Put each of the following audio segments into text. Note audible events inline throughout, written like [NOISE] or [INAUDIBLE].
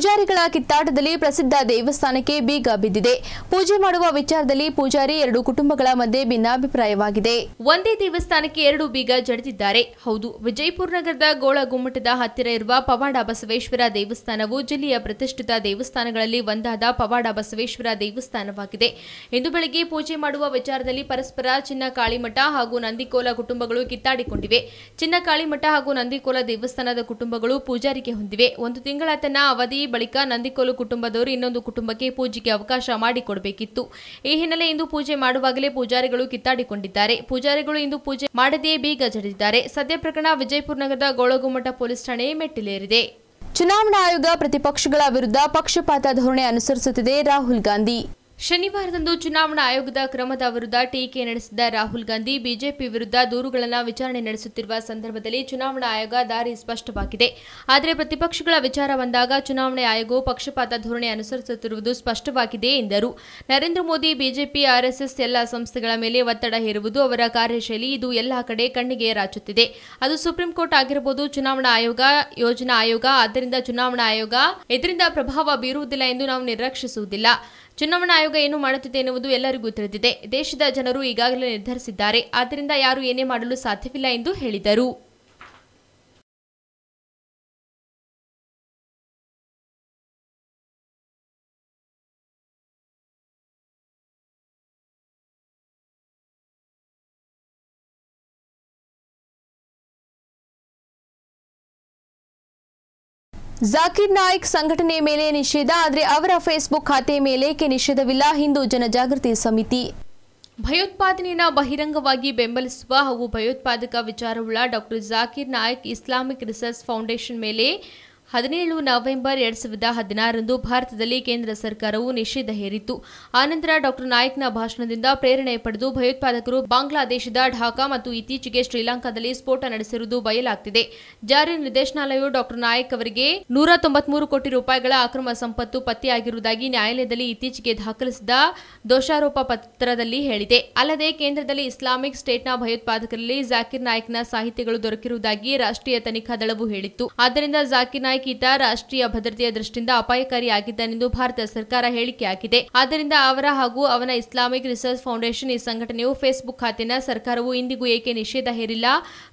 ಪೂಜಾರಿಗಳ ಕಿತ್ತಾಟದಲ್ಲಿ ಪ್ರಸಿದ್ಧ ದೇವಸ್ಥಾನಕ್ಕೆ ಬೀಗ ಬಿದ್ದಿದೆ ಪೂಜೆ ಮಾಡುವ ವಿಚಾರದಲ್ಲಿ ಪೂಜಾರಿ ಎರಡು ಕುಟುಂಬಗಳ ಮಧ್ಯೆ ಭಿನ್ನಾಭಿಪ್ರಾಯವಾಗಿದೆ ಒಂದೇ ದೇವಸ್ಥಾನಕ್ಕೆ ಎರಡು ಬೀಗ ಜಡಿದಿದ್ದಾರೆ ಹೌದು ವಿಜಯಪುರ ನಗರದ ಗೋಳ ಗುಮ್ಮಟದ ಹತ್ತಿರ ಇರುವ ಪವಾಡ ಬಸವೇಶ್ವರ ದೇವಸ್ಥಾನವು ಜಿಲ್ಲೆಯ ಪ್ರತಿಷ್ಠಿತ ದೇವಸ್ಥಾನಗಳಲ್ಲಿ ಒಂದಾದ ಪವಾಡ ಬಸವೇಶ್ವರ ದೇವಸ್ಥಾನವಾಗಿದೆ ಇಂದು ಬೆಳಗ್ಗೆ ಪೂಜೆ ಮಾಡುವ ವಿಚಾರದಲ್ಲಿ ಪರಸ್ಪರ ಚಿನ್ನ ಕಾಳಿಮಠ ಹಾಗೂ ನಂದಿಕೋಲ ಕುಟುಂಬಗಳು ಕಿತ್ತಾಡಿಕೊಂಡಿವೆ ಚಿನ್ನ ಕಾಳಿಮಠ ಹಾಗೂ ನಂದಿಕೋಲ ದೇವಸ್ಥಾನದ ಕುಟುಂಬಗಳು ಪೂಜಾರಿಗೆ ಹೊಂದಿವೆ ಒಂದು ತಿಂಗಳ ತನ್ನ ಅವಧಿ ಬಳಿಕ ನಂದಿಕೋಲು ಕುಟುಂಬದವರು ಇನ್ನೊಂದು ಕುಟುಂಬಕ್ಕೆ ಪೂಜೆಗೆ ಅವಕಾಶ ಮಾಡಿಕೊಡಬೇಕಿತ್ತು ಈ ಹಿನ್ನೆಲೆ ಇಂದು ಪೂಜೆ ಮಾಡುವಾಗಲೇ ಪೂಜಾರಿಗಳು ಕಿತ್ತಾಡಿಕೊಂಡಿದ್ದಾರೆ ಪೂಜಾರಿಗಳು ಇಂದು ಪೂಜೆ ಮಾಡದೆಯೇ ಬೀಗ ಜಡಿದಿದ್ದಾರೆ ಸದ್ಯ ಪ್ರಕರಣ ವಿಜಯಪುರ ನಗರದ ಗೋಳಗುಮಠ ಪೊಲೀಸ್ ಠಾಣೆ ಮೆಟ್ಟಿಲೇರಿದೆ ಚುನಾವಣಾ ಆಯೋಗ ಪ್ರತಿಪಕ್ಷಗಳ ವಿರುದ್ಧ ಪಕ್ಷಪಾತ ಧೋರಣೆ ಅನುಸರಿಸುತ್ತಿದೆ ರಾಹುಲ್ ಗಾಂಧಿ ಶನಿವಾರದಂದು ಚುನಾವಣಾ ಆಯೋಗದ ಕ್ರಮದ ವಿರುದ್ಧ ಟೀಕೆ ನಡೆಸಿದ ರಾಹುಲ್ ಗಾಂಧಿ ಬಿಜೆಪಿ ವಿರುದ್ಧ ದೂರುಗಳನ್ನು ವಿಚಾರಣೆ ನಡೆಸುತ್ತಿರುವ ಸಂದರ್ಭದಲ್ಲಿ ಚುನಾವಣಾ ಆಯೋಗ ದಾರಿ ಸ್ಪಷ್ಟವಾಗಿದೆ ಆದರೆ ಪ್ರತಿಪಕ್ಷಗಳ ವಿಚಾರ ಬಂದಾಗ ಚುನಾವಣೆ ಆಯೋಗವು ಪಕ್ಷಪಾತ ಧೋರಣೆ ಅನುಸರಿಸುತ್ತಿರುವುದು ಸ್ಪಷ್ಟವಾಗಿದೆ ಎಂದರು ನರೇಂದ್ರ ಮೋದಿ ಬಿಜೆಪಿ ಆರ್ಎಸ್ಎಸ್ ಎಲ್ಲ ಸಂಸ್ಥೆಗಳ ಮೇಲೆ ಒತ್ತಡ ಹೇರುವುದು ಅವರ ಕಾರ್ಯಶೈಲಿ ಇದು ಎಲ್ಲ ಕಡೆ ಕಣ್ಣಿಗೆ ರಾಚುತ್ತಿದೆ ಅದು ಸುಪ್ರೀಂ ಕೋರ್ಟ್ ಆಗಿರಬಹುದು ಚುನಾವಣಾ ಆಯೋಗ ಯೋಜನಾ ಆಯೋಗ ಆದ್ದರಿಂದ ಚುನಾವಣಾ ಆಯೋಗ ಇದರಿಂದ ಪ್ರಭಾವ ಬೀರುವುದಿಲ್ಲ ಎಂದು ನಾವು ನಿರ್ಲಕ್ಷಿಸುವುದಿಲ್ಲ ಚುನಾವಣಾ ಆಯೋಗ ಏನು ಮಾಡುತ್ತಿದೆ ಎನ್ನುವುದು ಎಲ್ಲರಿಗೂ ತಿಳಿದಿದೆ ದೇಶದ ಜನರು ಈಗಾಗಲೇ ನಿರ್ಧರಿಸಿದ್ದಾರೆ ಆದ್ದರಿಂದ ಯಾರು ಏನೇ ಮಾಡಲು ಸಾಧ್ಯವಿಲ್ಲ ಎಂದು ಹೇಳಿದರು ಜಾಕಿರ್ ನಾಯಕ್ ಸಂಘಟನೆ ಮೇಲೆ ನಿಷೇಧ ಆದರೆ ಅವರ ಫೇಸ್ಬುಕ್ ಖಾತೆ ಮೇಲೇಕೆ ನಿಷೇಧವಿಲ್ಲ ಹಿಂದೂ ಜನಜಾಗೃತಿ ಸಮಿತಿ ಭಯೋತ್ಪಾದನೆಯನ್ನು ಬಹಿರಂಗವಾಗಿ ಬೆಂಬಲಿಸುವ ಹಾಗೂ ಭಯೋತ್ಪಾದಕ ವಿಚಾರವುಳ್ಳ doctor Zakir Naik Islamic Research Foundation ಮೇಲೆ ಹದಿನೇಳು ನವೆಂಬರ್ ಎರಡ್ ಸಾವಿರದ ಹದಿನಾರರಂದು ಭಾರತದಲ್ಲಿ ಕೇಂದ್ರ ಸರ್ಕಾರವು ನಿಷೇಧ ಹೇರಿತ್ತು ಆನಂತರ ಡಾಕ್ಟರ್ ನಾಯಕ್ನ ಭಾಷಣದಿಂದ ಪ್ರೇರಣೆ ಪಡೆದು ಭಯೋತ್ಪಾದಕರು ಬಾಂಗ್ಲಾದೇಶದ ಢಾಕಾ ಮತ್ತು ಇತ್ತೀಚೆಗೆ ಶ್ರೀಲಂಕಾದಲ್ಲಿ ಸ್ಫೋಟ ನಡೆಸಿರುವುದು ಬಯಲಾಗ್ತಿದೆ ಜಾರಿ ನಿರ್ದೇಶನಾಲಯವು ಡಾಕ್ಟರ್ ನಾಯಕ್ ಅವರಿಗೆ ನೂರ ತೊಂಬತ್ಮೂರು ಕೋಟಿ ರೂಪಾಯಿಗಳ ಅಕ್ರಮ ಸಂಪತ್ತು ಪತ್ತೆಯಾಗಿರುವುದಾಗಿ ನ್ಯಾಯಾಲಯದಲ್ಲಿ ಇತ್ತೀಚೆಗೆ ದಾಖಲಿಸಿದ ದೋಷಾರೋಪ ಪತ್ರದಲ್ಲಿ ಹೇಳಿದೆ ಅಲ್ಲದೆ ಕೇಂದ್ರದಲ್ಲಿ ಇಸ್ಲಾಮಿಕ್ ಸ್ಟೇಟ್ನ ಭಯೋತ್ಪಾದಕರಲ್ಲಿ ಜಾಕಿರ್ ನಾಯಕ್ನ ಸಾಹಿತ್ಯಗಳು ದೊರಕಿರುವುದಾಗಿ ರಾಷ್ಟ್ರೀಯ ತನಿಖಾ ದಳವು ಹೇಳಿತ್ತು ಆದ್ದರಿಂದ ಜಾಕಿರ್ ನಾಯಕ್ ಈತ ರಾಷ್ಟ್ರೀಯ ಭದ್ರತೆಯ ದೃಷ್ಟಿಯಿಂದ ಅಪಾಯಕಾರಿಯಾಗಿದ್ದನೆಂದು ಭಾರತ ಸರ್ಕಾರ ಹೇಳಿಕೆ ಆದ್ದರಿಂದ ಅವರ ಹಾಗೂ ಅವನ ಇಸ್ಲಾಮಿಕ್ ರಿಸರ್ಚ್ ಫೌಂಡೇಶನ್ ಈ ಸಂಘಟನೆಯು ಫೇಸ್ಬುಕ್ ಖಾತೆನ ಸರ್ಕಾರವು ಇಂದಿಗೂ ಏಕೆ ನಿಷೇಧ ಹೇರಿಲ್ಲ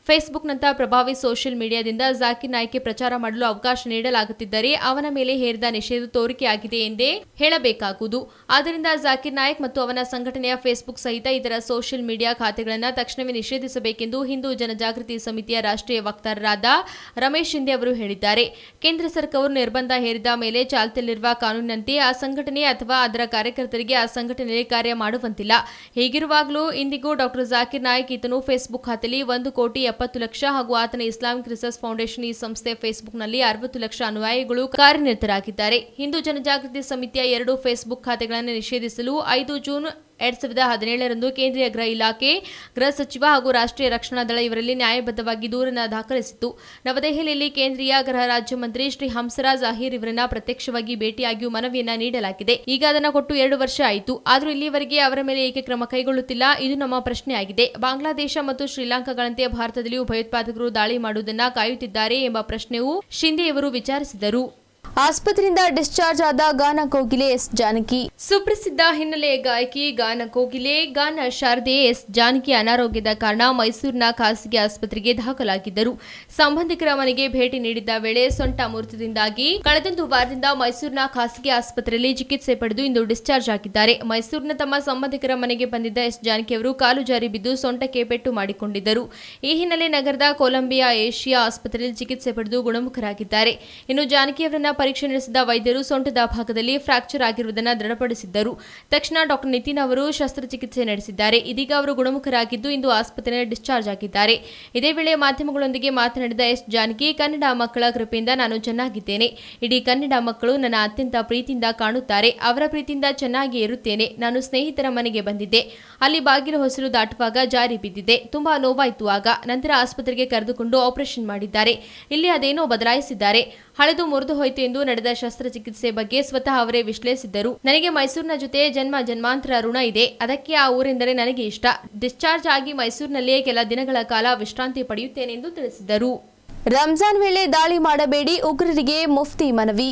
ಫೇಸ್ಬುಕ್ನಂತಹ ಪ್ರಭಾವಿ ಸೋಷಿಯಲ್ ಮೀಡಿಯಾದಿಂದ ಜಾಕಿರ್ ನಾಯ್ಕೆ ಪ್ರಚಾರ ಮಾಡಲು ಅವಕಾಶ ನೀಡಲಾಗುತ್ತಿದ್ದರೆ ಅವನ ಮೇಲೆ ಹೇರಿದ ನಿಷೇಧ ತೋರಿಕೆಯಾಗಿದೆ ಎಂದೇ ಹೇಳಬೇಕಾಗುವುದು ಆದ್ದರಿಂದ ಜಾಕಿರ್ ನಾಯಕ್ ಮತ್ತು ಅವನ ಸಂಘಟನೆಯ ಫೇಸ್ಬುಕ್ ಸಹಿತ ಇತರ ಸೋಷಿಯಲ್ ಮೀಡಿಯಾ ಖಾತೆಗಳನ್ನು ತಕ್ಷಣವೇ ನಿಷೇಧಿಸಬೇಕೆಂದು ಹಿಂದೂ ಜನಜಾಗೃತಿ ಸಮಿತಿಯ ರಾಷ್ಟ್ರೀಯ ವಕ್ತಾರರಾದ ರಮೇಶ್ ಶಿಂದೆ ಅವರು ಹೇಳಿದ್ದಾರೆ ಕೇಂದ್ರ ಸರ್ಕಾರವು ನಿರ್ಬಂಧ ಹೇರಿದ ಮೇಲೆ ಚಾಲ್ತಿಯಲ್ಲಿರುವ ಕಾನೂನಿನಂತೆ ಆ ಸಂಘಟನೆ ಅಥವಾ ಅದರ ಕಾರ್ಯಕರ್ತರಿಗೆ ಆ ಸಂಘಟನೆಯಲ್ಲಿ ಕಾರ್ಯ ಮಾಡುವಂತಿಲ್ಲ ಹೀಗಿರುವಾಗಲೂ ಇಂದಿಗೂ ಡಾಕ್ಟರ್ ಜಾಕಿರ್ ನಾಯಕ್ ಈತನು ಫೇಸ್ಬುಕ್ ಖಾತೆಯಲ್ಲಿ ಒಂದು ಕೋಟಿ ಎಪ್ಪತ್ತು ಲಕ್ಷ ಹಾಗೂ ಆತನ ಇಸ್ಲಾಮಿಕ್ ರಿಸರ್ಚ್ ಫೌಂಡೇಶನ್ ಈ ಸಂಸ್ಥೆ ಫೇಸ್ಬುಕ್ನಲ್ಲಿ ಅರವತ್ತು ಲಕ್ಷ ಅನುಯಾಯಿಗಳು ಕಾರ್ಯನಿರತರಾಗಿದ್ದಾರೆ ಹಿಂದೂ ಜನಜಾಗೃತಿ ಸಮಿತಿಯ ಎರಡು ಫೇಸ್ಬುಕ್ ಖಾತೆಗಳನ್ನು ನಿಷೇಧಿಸಲು ಐದು ಜೂನ್ ಎರಡ್ ಸಾವಿರದ ಹದಿನೇಳರಂದು ಕೇಂದ್ರೀಯ ಗೃಹ ಇಲಾಖೆ ಗೃಹ ಸಚಿವ ಹಾಗೂ ರಾಷ್ಟ್ರೀಯ ರಕ್ಷಣಾ ದಳ ಇವರಲ್ಲಿ ನ್ಯಾಯಬದ್ಧವಾಗಿ ದೂರನ್ನು ದಾಖಲಿಸಿತ್ತು ನವದೆಹಲಿಯಲ್ಲಿ ಕೇಂದ್ರೀಯ ಗೃಹ ರಾಜ್ಯ ಮಂತ್ರಿ ಶ್ರೀ ಹಂಸರಾಜ್ ಅಹಿರ್ ಇವರನ್ನ ಪ್ರತ್ಯಕ್ಷವಾಗಿ ಭೇಟಿಯಾಗಿಯೂ ಮನವಿಯನ್ನ ನೀಡಲಾಗಿದೆ ಈಗ ಅದನ್ನು ಕೊಟ್ಟು ಎರಡು ವರ್ಷ ಆಯಿತು ಆದರೂ ಇಲ್ಲಿಯವರೆಗೆ ಅವರ ಮೇಲೆ ಏಕೆ ಕ್ರಮ ಕೈಗೊಳ್ಳುತ್ತಿಲ್ಲ ಇದು ನಮ್ಮ ಪ್ರಶ್ನೆಯಾಗಿದೆ ಬಾಂಗ್ಲಾದೇಶ ಮತ್ತು ಶ್ರೀಲಂಕಾಗಳಂತೆ ಭಾರತದಲ್ಲಿಯೂ ಭಯೋತ್ಪಾದಕರು ದಾಳಿ ಮಾಡುವುದನ್ನು ಕಾಯುತ್ತಿದ್ದಾರೆ ಎಂಬ ಪ್ರಶ್ನೆಯೂ ಶಿಂದೆಯವರು ವಿಚಾರಿಸಿದರು ಆಸ್ಪತ್ರೆಯಿಂದ ಡಿಸ್ಚಾರ್ಜ್ ಆದ ಗಾನ ಕೋಗಿಲೆ ಎಸ್ ಜಾನಕಿ ಸುಪ್ರಸಿದ್ಧ ಹಿನ್ನೆಲೆ ಗಾಯಕಿ ಗಾನ ಕೋಗಿಲೆ ಗಾನ ಶಾರದೆ ಎಸ್ ಜಾನಕಿ ಅನಾರೋಗ್ಯದ ಕಾರಣ ಮೈಸೂರಿನ ಖಾಸಗಿ ಆಸ್ಪತ್ರೆಗೆ ದಾಖಲಾಗಿದ್ದರು ಸಂಬಂಧಿಕರ ಮನೆಗೆ ಭೇಟಿ ನೀಡಿದ್ದ ವೇಳೆ ಸೊಂಟ ಮುರಿತದಿಂದಾಗಿ ಕಳೆದೊಂದು ವಾರದಿಂದ ಮೈಸೂರಿನ ಖಾಸಗಿ ಆಸ್ಪತ್ರೆಯಲ್ಲಿ ಚಿಕಿತ್ಸೆ ಪಡೆದು ಇಂದು ಡಿಸ್ಚಾರ್ಜ್ ಆಗಿದ್ದಾರೆ ಮೈಸೂರಿನ ತಮ್ಮ ಸಂಬಂಧಿಕರ ಮನೆಗೆ ಬಂದಿದ್ದ ಎಸ್ ಜಾನಕಿ ಅವರು ಕಾಲು ಜಾರಿ ಬಿದ್ದು ಸೊಂಟಕ್ಕೆ ಪೆಟ್ಟು ಮಾಡಿಕೊಂಡಿದ್ದರು ಈ ಹಿನ್ನೆಲೆ ನಗರದ ಕೊಲಂಬಿಯಾ ಏಷಿಯಾ ಆಸ್ಪತ್ರೆಯಲ್ಲಿ ಚಿಕಿತ್ಸೆ ಪಡೆದು ಗುಣಮುಖರಾಗಿದ್ದಾರೆ ಇನ್ನು ಜಾನಕಿ ಅವರನ್ನ ಪರೀಕ್ಷೆ ನಡೆಸಿದ ವೈದ್ಯರು ಸೊಂಟದ ಭಾಗದಲ್ಲಿ ಫ್ರಾಕ್ಚರ್ ಆಗಿರುವುದನ್ನು ದೃಢಪಡಿಸಿದ್ದರು ತಕ್ಷಣ ಡಾಕ್ಟರ್ ನಿತಿನ್ ಅವರು ಶಸ್ತ್ರಚಿಕಿತ್ಸೆ ನಡೆಸಿದ್ದಾರೆ ಇದೀಗ ಅವರು ಗುಣಮುಖರಾಗಿದ್ದು ಇಂದು ಆಸ್ಪತ್ರೆಯಲ್ಲಿ ಡಿಸ್ಚಾರ್ಜ್ ಆಗಿದ್ದಾರೆ ಇದೇ ವೇಳೆ ಮಾಧ್ಯಮಗಳೊಂದಿಗೆ ಮಾತನಾಡಿದ ಎಸ್ ಜಾನಕಿ ಕನ್ನಡ ಮಕ್ಕಳ ಕೃಪೆಯಿಂದ ನಾನು ಚೆನ್ನಾಗಿದ್ದೇನೆ ಇಡೀ ಕನ್ನಡ ಮಕ್ಕಳು ನನ್ನ ಅತ್ಯಂತ ಪ್ರೀತಿಯಿಂದ ಕಾಣುತ್ತಾರೆ ಅವರ ಪ್ರೀತಿಯಿಂದ ಚೆನ್ನಾಗಿ ಇರುತ್ತೇನೆ ನಾನು ಸ್ನೇಹಿತರ ಮನೆಗೆ ಬಂದಿದ್ದೆ ಅಲ್ಲಿ ಬಾಗಿಲು ಹೊಸಲು ದಾಟುವಾಗ ಜಾರಿ ಬಿದ್ದಿದೆ ತುಂಬಾ ನೋವಾಯಿತು ಆಗ ನಂತರ ಆಸ್ಪತ್ರೆಗೆ ಕರೆದುಕೊಂಡು ಆಪರೇಷನ್ ಮಾಡಿದ್ದಾರೆ ಇಲ್ಲಿ ಅದೇನೋ ಬದಲಾಯಿಸಿದ್ದಾರೆ ಹಳೆದು ಮುರಿದು ಹೋಯಿತು ಎಂದು ನಡೆದ ಶಸ್ತ್ರಚಿಕಿತ್ಸೆ ಬಗ್ಗೆ ಸ್ವತಃ ಅವರೇ ವಿಶ್ಲೇಷಿಸಿದ್ದರು ನನಗೆ ಮೈಸೂರಿನ ಜೊತೆ ಜನ್ಮ ಜನ್ಮಾಂತರ ಋಣ ಇದೆ ಅದಕ್ಕೆ ಆ ಊರೆಂದರೆ ನನಗೆ ಇಷ್ಟ ಡಿಸ್ಚಾರ್ಜ್ ಆಗಿ ಮೈಸೂರಿನಲ್ಲಿಯೇ ಕೆಲ ದಿನಗಳ ಕಾಲ ವಿಶ್ರಾಂತಿ ಪಡೆಯುತ್ತೇನೆಂದು ತಿಳಿಸಿದರು ರಂಜಾನ್ ವೇಳೆ ದಾಳಿ ಮಾಡಬೇಡಿ ಉಗ್ರರಿಗೆ ಮುಫ್ತಿ ಮನವಿ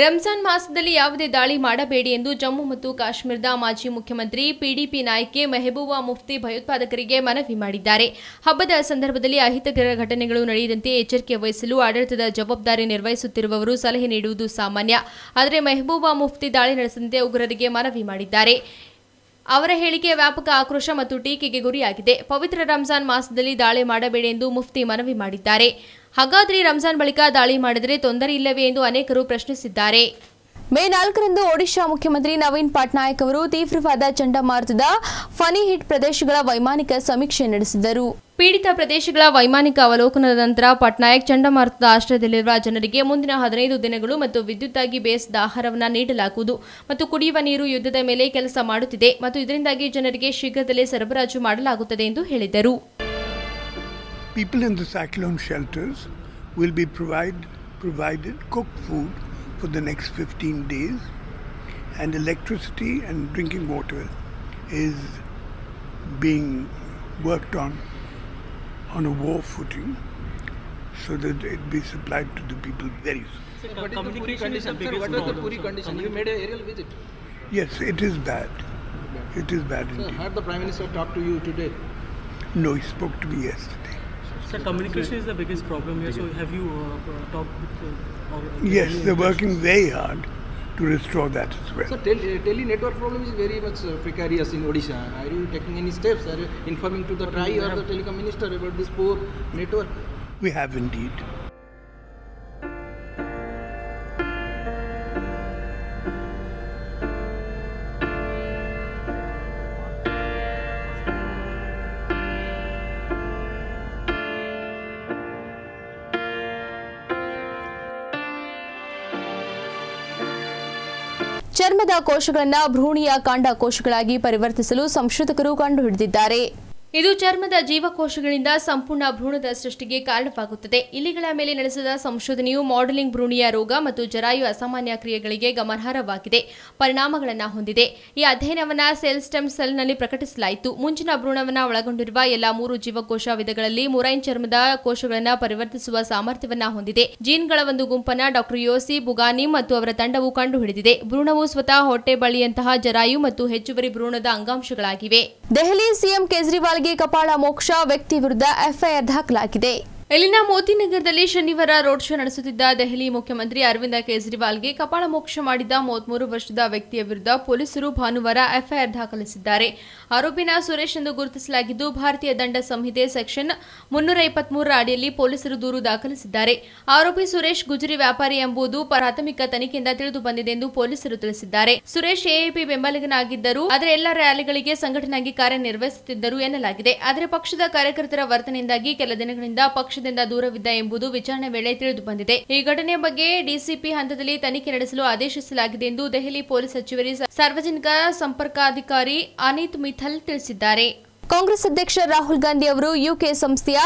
ರಂಜಾನ್ ಮಾಸದಲ್ಲಿ ಯಾವುದೇ ದಾಳಿ ಮಾಡಬೇಡಿ ಎಂದು ಜಮ್ಮು ಮತ್ತು ಕಾಶ್ಮೀರದ ಮಾಜಿ ಮುಖ್ಯಮಂತ್ರಿ ಪಿಡಿಪಿ ನಾಯಕಿ ಮೆಹಬೂಬಾ ಮುಫ್ತಿ ಭಯೋತ್ಪಾದಕರಿಗೆ ಮನವಿ ಮಾಡಿದ್ದಾರೆ ಹಬ್ಬದ ಸಂದರ್ಭದಲ್ಲಿ ಅಹಿತಕರ ಘಟನೆಗಳು ನಡೆಯದಂತೆ ಎಚ್ಚರಿಕೆ ವಹಿಸಲು ಆಡಳಿತದ ಜವಾಬ್ದಾರಿ ನಿರ್ವಹಿಸುತ್ತಿರುವವರು ಸಲಹೆ ನೀಡುವುದು ಸಾಮಾನ್ಯ ಆದರೆ ಮೆಹಬೂಬಾ ಮುಫ್ತಿ ದಾಳಿ ನಡೆಸದಂತೆ ಉಗ್ರರಿಗೆ ಮನವಿ ಮಾಡಿದ್ದಾರೆ ಅವರ ಹೇಳಿಕೆ ವ್ಯಾಪಕ ಆಕ್ರೋಶ ಮತ್ತು ಟೀಕೆಗೆ ಗುರಿಯಾಗಿದೆ ಪವಿತ್ರ ರಂಜಾನ್ ಮಾಸದಲ್ಲಿ ದಾಳಿ ಮಾಡಬೇಡಿ ಎಂದು ಮುಫ್ತಿ ಮನವಿ ಮಾಡಿದ್ದಾರೆ ಹಾಗಾದರೆ ರಂಜಾನ್ ಬಳಿಕ ದಾಳಿ ಮಾಡಿದರೆ ತೊಂದರೆ ಇಲ್ಲವೇ ಎಂದು ಅನೇಕರು ಪ್ರಶ್ನಿಸಿದ್ದಾರೆ ಮೇ ನಾಲ್ಕರಂದು ಒಡಿಶಾ ಮುಖ್ಯಮಂತ್ರಿ ನವೀನ್ ಪಟ್ನಾಯಕ್ ಅವರು ತೀವ್ರವಾದ ಚಂಡಮಾರುತದ ಫನಿ ಹಿಟ್ ಪ್ರದೇಶಗಳ ವೈಮಾನಿಕ ಸಮೀಕ್ಷೆ ನಡೆಸಿದರು ಪೀಡಿತ ಪ್ರದೇಶಗಳ ವೈಮಾನಿಕ ಅವಲೋಕನದ ನಂತರ ಪಟ್ನಾಯಕ್ ಚಂಡಮಾರುತದ ಆಶ್ರಯದಲ್ಲಿರುವ ಜನರಿಗೆ ಮುಂದಿನ ಹದಿನೈದು ದಿನಗಳು ಮತ್ತು ವಿದ್ಯುತ್ತಾಗಿ ಬೇಯಿಸಿದ ಆಹಾರವನ್ನು ನೀಡಲಾಗುವುದು ಮತ್ತು ಕುಡಿಯುವ ನೀರು ಯುದ್ಧದ ಮೇಲೆ ಕೆಲಸ ಮಾಡುತ್ತಿದೆ ಮತ್ತು ಇದರಿಂದಾಗಿ ಜನರಿಗೆ ಶೀಘ್ರದಲ್ಲೇ ಸರಬರಾಜು ಮಾಡಲಾಗುತ್ತದೆ ಎಂದು ಹೇಳಿದರು People in the cyclone shelters will be provide, provided cooked food for the next 15 days, and electricity and drinking water is being worked on on a war footing so that it be supplied to the people very soon. what is the Puri condition? what was the Puri condition? You made an aerial visit. Yes, it is bad. It is bad indeed. Sir, had the Prime Minister talked to you today? No, he spoke to me yesterday. So communication is the biggest problem here. So have you uh, uh talked with? Uh, yes, they're working very hard to restore that as well. So tele tele network problem is very much uh, precarious in Odisha. Are you taking any steps? Are you informing to the TRI or the telecom minister about this poor network? We have indeed. ಚರ್ಮದ ಕೋಶಗಳನ್ನು ಭ್ರೂಣಿಯ ಕಾಂಡ ಕೋಶಗಳಾಗಿ ಪರಿವರ್ತಿಸಲು ಸಂಶೋಧಕರು ಕಂಡುಹಿಡಿದಿದ್ದಾರೆ ಇದು ಚರ್ಮದ ಜೀವಕೋಶಗಳಿಂದ ಸಂಪೂರ್ಣ ಭ್ರೂಣದ ಸೃಷ್ಟಿಗೆ ಕಾರಣವಾಗುತ್ತದೆ ಇಲಿಗಳ ಮೇಲೆ ನಡೆಸಿದ ಸಂಶೋಧನೆಯು ಮಾಡೆಲಿಂಗ್ ಭ್ರೂಣಿಯ ರೋಗ ಮತ್ತು ಜರಾಯು ಅಸಾಮಾನ್ಯ ಕ್ರಿಯೆಗಳಿಗೆ ಗಮನಾರ್ಹವಾಗಿದೆ ಪರಿಣಾಮಗಳನ್ನು ಹೊಂದಿದೆ ಈ ಅಧ್ಯಯನವನ್ನು ಸೆಲ್ ಸ್ಟೆಮ್ ಸೆಲ್ನಲ್ಲಿ ಪ್ರಕಟಿಸಲಾಯಿತು ಮುಂಚಿನ ಭ್ರೂಣವನ್ನು ಒಳಗೊಂಡಿರುವ ಎಲ್ಲಾ ಮೂರು ಜೀವಕೋಶ ವಿಧಗಳಲ್ಲಿ ಮುರೈನ್ ಚರ್ಮದ ಕೋಶಗಳನ್ನು ಪರಿವರ್ತಿಸುವ ಸಾಮರ್ಥ್ಯವನ್ನು ಹೊಂದಿದೆ ಜೀನ್ಗಳ ಒಂದು ಗುಂಪನ್ನು ಡಾಕ್ಟರ್ ಯೋಸಿ ಬುಗಾನಿ ಮತ್ತು ಅವರ ತಂಡವು ಕಂಡುಹಿಡಿದಿದೆ ಭ್ರೂಣವು ಸ್ವತಃ ಹೊಟ್ಟೆ ಬಳಿಯಂತಹ ಜರಾಯು ಮತ್ತು ಹೆಚ್ಚುವರಿ ಭ್ರೂಣದ ಅಂಗಾಂಶಗಳಾಗಿವೆ ದೆಹಲಿ ಸಿಎಂ ಕೇಜ್ರಿವಾಲ್ ಕಪಾಳ ಮೋಕ್ಷ ವ್ಯಕ್ತಿ ವಿರುದ್ಧ ಎಫ್ಐಆರ್ ದಾಖಲಾಗಿದೆ ಇಲ್ಲಿನ ಮೋತಿ ನಗರದಲ್ಲಿ ಶನಿವಾರ ರೋಡ್ ಶೋ ನಡೆಸುತ್ತಿದ್ದ ದೆಹಲಿ ಮುಖ್ಯಮಂತ್ರಿ ಅರವಿಂದ ಕೇಜ್ರಿವಾಲ್ಗೆ ಕಪಾಳ ಮೋಕ್ಷ ಮಾಡಿದ ಮೂವತ್ಮೂರು ವರ್ಷದ ವ್ಯಕ್ತಿಯ ವಿರುದ್ಧ ಪೊಲೀಸರು ಭಾನುವಾರ ಎಫ್ಐಆರ್ ದಾಖಲಿಸಿದ್ದಾರೆ ಆರೋಪಿನ ಸುರೇಶ್ ಎಂದು ಗುರುತಿಸಲಾಗಿದ್ದು ಭಾರತೀಯ ದಂಡ ಸಂಹಿತೆ ಸೆಕ್ಷನ್ ಮುನ್ನೂರ ಇಪ್ಪತ್ಮೂರರ ಅಡಿಯಲ್ಲಿ ಪೊಲೀಸರು ದೂರು ದಾಖಲಿಸಿದ್ದಾರೆ ಆರೋಪಿ ಸುರೇಶ್ ಗುಜರಿ ವ್ಯಾಪಾರಿ ಎಂಬುದು ಪ್ರಾಥಮಿಕ ತನಿಖೆಯಿಂದ ತಿಳಿದು ಬಂದಿದೆ ಎಂದು ಪೊಲೀಸರು ತಿಳಿಸಿದ್ದಾರೆ ಸುರೇಶ್ ಎಎಪಿ ಬೆಂಬಲಿಗನಾಗಿದ್ದರು ಆದರೆ ಎಲ್ಲ ರ್ಯಾಲಿಗಳಿಗೆ ಸಂಘಟನೆಯಾಗಿ ಕಾರ್ಯನಿರ್ವಹಿಸುತ್ತಿದ್ದರು ಎನ್ನಲಾಗಿದೆ ಆದರೆ ಪಕ್ಷದ ಕಾರ್ಯಕರ್ತರ ವರ್ತನೆಯಿಂದಾಗಿ ಕೆಲ ದಿನಗಳಿಂದ ಪಕ್ಷ ಪ್ರದೇಶದಿಂದ ದೂರವಿದ್ದ ಎಂಬುದು ವಿಚಾರಣೆ ವೇಳೆ ತಿಳಿದು ಬಂದಿದೆ ಈ ಘಟನೆ ಬಗ್ಗೆ ಡಿಸಿಪಿ ಹಂತದಲ್ಲಿ ತನಿಖೆ ನಡೆಸಲು ಆದೇಶಿಸಲಾಗಿದೆ ಎಂದು ದೆಹಲಿ ಪೊಲೀಸ್ ಸಚಿವರಿ ಸಾರ್ವಜನಿಕ ಸಂಪರ್ಕಾಧಿಕಾರಿ ಅನಿತ್ ಮಿಥಲ್ ತಿಳಿಸಿದ್ದಾರೆ ಕಾಂಗ್ರೆಸ್ ಅಧ್ಯಕ್ಷ ರಾಹುಲ್ ಗಾಂಧಿ ಅವರು ಯುಕೆ ಸಂಸ್ಥೆಯ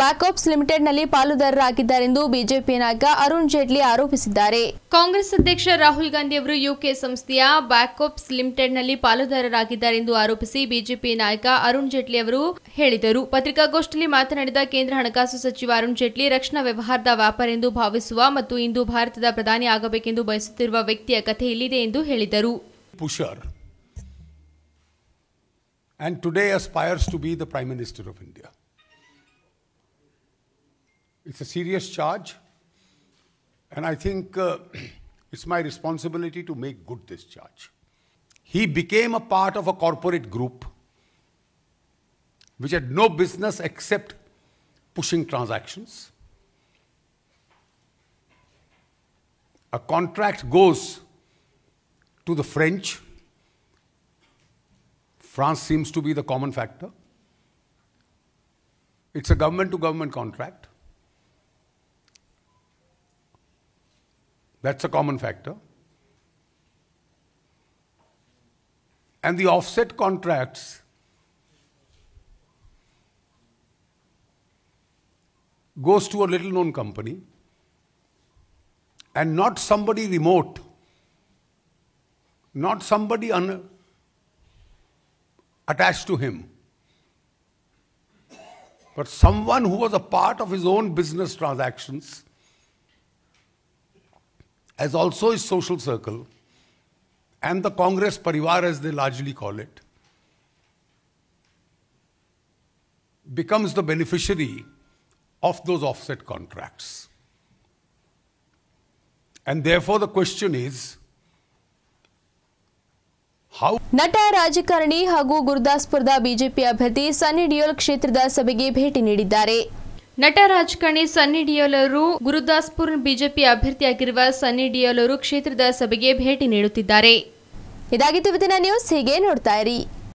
ಬ್ಯಾಕ್ಆಪ್ಸ್ ಲಿಮಿಟೆಡ್ನಲ್ಲಿ ಪಾಲುದಾರರಾಗಿದ್ದಾರೆಂದು ಬಿಜೆಪಿ ನಾಯಕ ಅರುಣ್ ಜೇಟ್ಲಿ ಆರೋಪಿಸಿದ್ದಾರೆ ಕಾಂಗ್ರೆಸ್ ಅಧ್ಯಕ್ಷ ರಾಹುಲ್ ಗಾಂಧಿ ಅವರು ಯುಕೆ ಸಂಸ್ಥೆಯ ಲಿಮಿಟೆಡ್ ಲಿಮಿಟೆಡ್ನಲ್ಲಿ ಪಾಲುದಾರರಾಗಿದ್ದಾರೆಂದು ಆರೋಪಿಸಿ ಬಿಜೆಪಿ ನಾಯಕ ಅರುಣ್ ಜೇಟ್ಲಿ ಅವರು ಹೇಳಿದರು ಪತ್ರಿಕಾಗೋಷ್ಠಿಯಲ್ಲಿ ಮಾತನಾಡಿದ ಕೇಂದ್ರ ಹಣಕಾಸು ಸಚಿವ ಅರುಣ್ ಜೇಟ್ಲಿ ರಕ್ಷಣಾ ವ್ಯವಹಾರದ ವ್ಯಾಪಾರ ಎಂದು ಭಾವಿಸುವ ಮತ್ತು ಇಂದು ಭಾರತದ ಪ್ರಧಾನಿ ಆಗಬೇಕೆಂದು ಬಯಸುತ್ತಿರುವ ವ್ಯಕ್ತಿಯ ಕಥೆ ಇಲ್ಲಿದೆ ಎಂದು ಹೇಳಿದರು and today aspires to be the Prime Minister of India. It's a serious charge, and I think uh, [CLEARS THROAT] it's my responsibility to make good this charge. He became a part of a corporate group which had no business except pushing transactions. A contract goes to the French France seems to be the common factor. It's a government to government contract. That's a common factor. And the offset contracts goes to a little known company and not somebody remote, not somebody un attached to him. But someone who was a part of his own business transactions, as also his social circle, and the Congress Parivar, as they largely call it, becomes the beneficiary of those offset contracts. And therefore, the question is ನಟ ರಾಜಕಾರಣಿ ಹಾಗೂ ಗುರುದಾಸ್ಪುರದ BJP ಅಭ್ಯರ್ಥಿ ಸನ್ನಿ ಡಿಯೋಲ್ ಕ್ಷೇತ್ರದ ಸಭೆಗೆ ಭೇಟಿ ನೀಡಿದ್ದಾರೆ ನಟ ರಾಜಕಾರಣಿ ಸನ್ನಿ ಅವರು ಗುರುದಾಸ್ಪುರ್ ಬಿಜೆಪಿ ಅಭ್ಯರ್ಥಿಯಾಗಿರುವ ಸನ್ನಿ ಅವರು ಕ್ಷೇತ್ರದ ಸಭೆಗೆ ಭೇಟಿ ನೀಡುತ್ತಿದ್ದಾರೆ ಇದಾಗಿತ್ತು ನ್ಯೂಸ್ ಹೀಗೆ ನೋಡ್ತಾ ಇರಿ